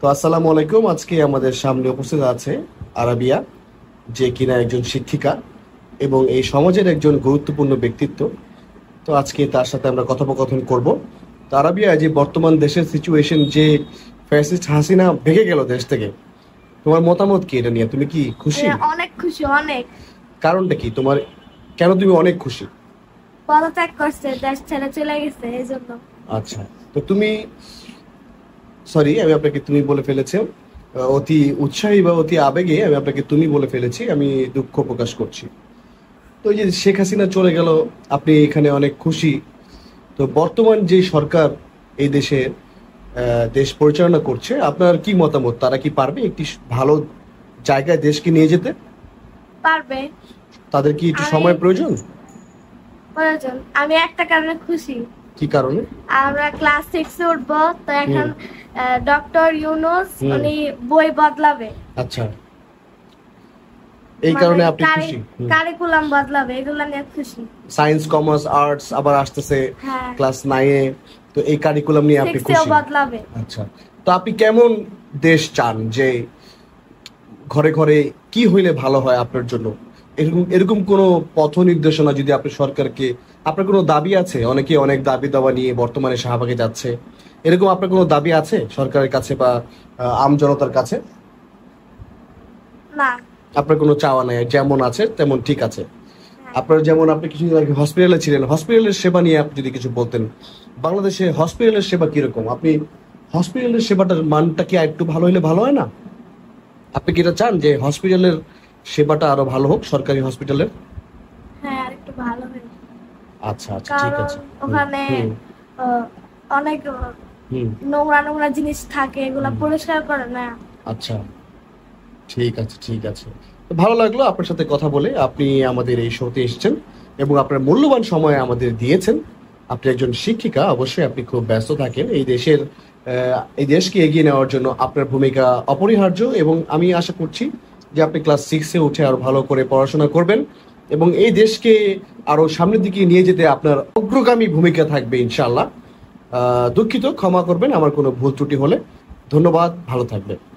তো আসসালামু আলাইকুম আজকে আমাদের সামনে উপস্থিত আছে আরাবিয়া যে কিনা একজন শিক্ষিকা এবং এই সমাজের একজন গুরুত্বপূর্ণ ব্যক্তিত্ব তো আজকে তার সাথে আমরা কথোপকথন করব তো আরাবিয়া যে বর্তমান দেশের সিচুয়েশন যে ফ্যাসিস্ট হাসিনা ভেঙে গেল দেশ থেকে তোমার মতামত কি এটা নিয়ে তুমি কি খুশি হ্যাঁ, অনেক খুশি অনেক কারণটা কি তোমার কেন তুমি অনেক খুশি পদত্যাগ করছে দেশ ছেড়ে চলে গেছে এই জন্য আচ্ছা তো তুমি সরি আমি আপনাকে তুমি বলে ফেলেছি অতি উৎসাহী বা অতি আবেগে আমি আপনাকে তুমি বলে ফেলেছি আমি দুঃখ প্রকাশ করছি তো যে শেখ হাসিনা চলে গেল আপনি এখানে অনেক খুশি তো বর্তমান যে সরকার এই দেশে দেশ পরিচালনা করছে আপনার কি মতামত তারা কি পারবে একটি ভালো জায়গায় দেশকে নিয়ে যেতে পারবে তাদের কি একটু সময় প্রয়োজন প্রয়োজন আমি একটা কারণে খুশি কি কারণে আমরা ক্লাস 6 উঠব তো এখন ডক্টর ইউনুস উনি বই বদলাবে আচ্ছা এই কারণে মানে আপনি খুশি কারিকুলাম বদলাবে এগুলো নিয়ে খুশি সায়েন্স কমার্স আর্টস আবার আসতেছে ক্লাস হ্যাঁ। 9 এ তো এই কারিকুলাম নিয়ে আপনি খুশি বদলাবে আচ্ছা তো আপনি কেমন দেশ চান যে ঘরে ঘরে কি হইলে ভালো হয় আপনার জন্য এরকম এরকম কোনো পথ নির্দেশনা যদি আপনি সরকারকে আপনার কোনো দাবি আছে অনেকে অনেক দাবি দাওয়া নিয়ে বর্তমানে শাহবাগে যাচ্ছে এরকম আপনার কোনো দাবি আছে সরকারের কাছে বা আম জনতার কাছে না আপনার কোনো চাওয়া নাই যেমন আছে তেমন ঠিক আছে হ্যাঁ। আপনার যেমন আপনি কিছুদিন আগে হসপিটালে ছিলেন হসপিটালের সেবা নিয়ে আপনি যদি কিছু বলতেন বাংলাদেশে হসপিটালের সেবা কিরকম আপনি হসপিটালের সেবাটার মানটা কি আর একটু ভালো হলে ভালো হয় না আপনি কি এটা চান যে হসপিটালের সেবাটা আরো ভালো হোক সরকারি হসপিটালের আচ্ছা আচ্ছা ঠিক আছে ওখানে অনেক নোংরা নোংরা জিনিস থাকে এগুলা পরিষ্কার করে না আচ্ছা ঠিক আছে ঠিক আছে ভালো লাগলো আপনার সাথে কথা বলে আপনি আমাদের এই শোতে এসেছেন এবং আপনার মূল্যবান সময় আমাদের দিয়েছেন আপনি একজন শিক্ষিকা অবশ্যই আপনি খুব ব্যস্ত থাকেন এই দেশের এই দেশকে এগিয়ে নেওয়ার জন্য আপনার ভূমিকা অপরিহার্য এবং আমি আশা করছি যে আপনি ক্লাস সিক্সে উঠে আরো ভালো করে পড়াশোনা করবেন এবং এই দেশকে আরও সামনের দিকে নিয়ে যেতে আপনার অগ্রগামী ভূমিকা থাকবে ইনশাল্লাহ দুঃখিত ক্ষমা করবেন আমার কোনো ভুল ত্রুটি হলে ধন্যবাদ ভালো থাকবেন